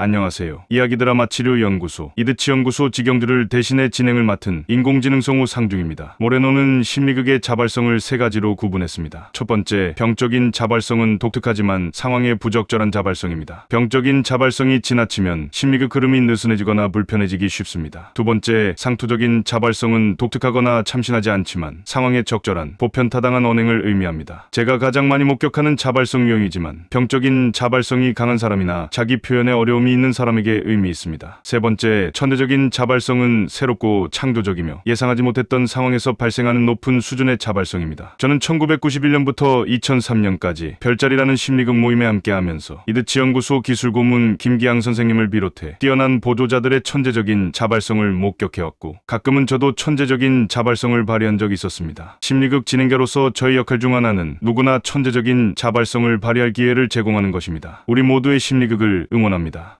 안녕하세요. 이야기 드라마 치료연구소, 이드치 연구소 지경들을 대신해 진행을 맡은 인공지능성우 상중입니다. 모레노는 심리극의 자발성을 세 가지로 구분했습니다. 첫 번째, 병적인 자발성은 독특하지만 상황에 부적절한 자발성입니다. 병적인 자발성이 지나치면 심리극 흐름이 느슨해지거나 불편해지기 쉽습니다. 두 번째, 상투적인 자발성은 독특하거나 참신하지 않지만 상황에 적절한 보편타당한 언행을 의미합니다. 제가 가장 많이 목격하는 자발성 유형이지만 병적인 자발성이 강한 사람이나 자기 표현에 어려움이 자신 있는 사람에게 의미 있습니다. 세 번째, 천대적인 자발성은 새롭고 창조적이며 예상하지 못했던 상황에서 발생하는 높은 수준의 자발성입니다. 저는 1991년부터 2003년까지 별자리라는 심리극 모임에 함께하면서 이드치 연구소 기술 고문 김기양 선생님을 비롯해 뛰어난 보조자들의 천재적인 자발성을 목격해왔고 가끔은 저도 천재적인 자발성을 발휘한 적이 있었습니다. 심리극 진행자로서 저의 역할 중 하나는 누구나 천재적인 자발성을 발휘할 기회를 제공하는 것입니다. 우리 모두의 심리극을 응원합니다.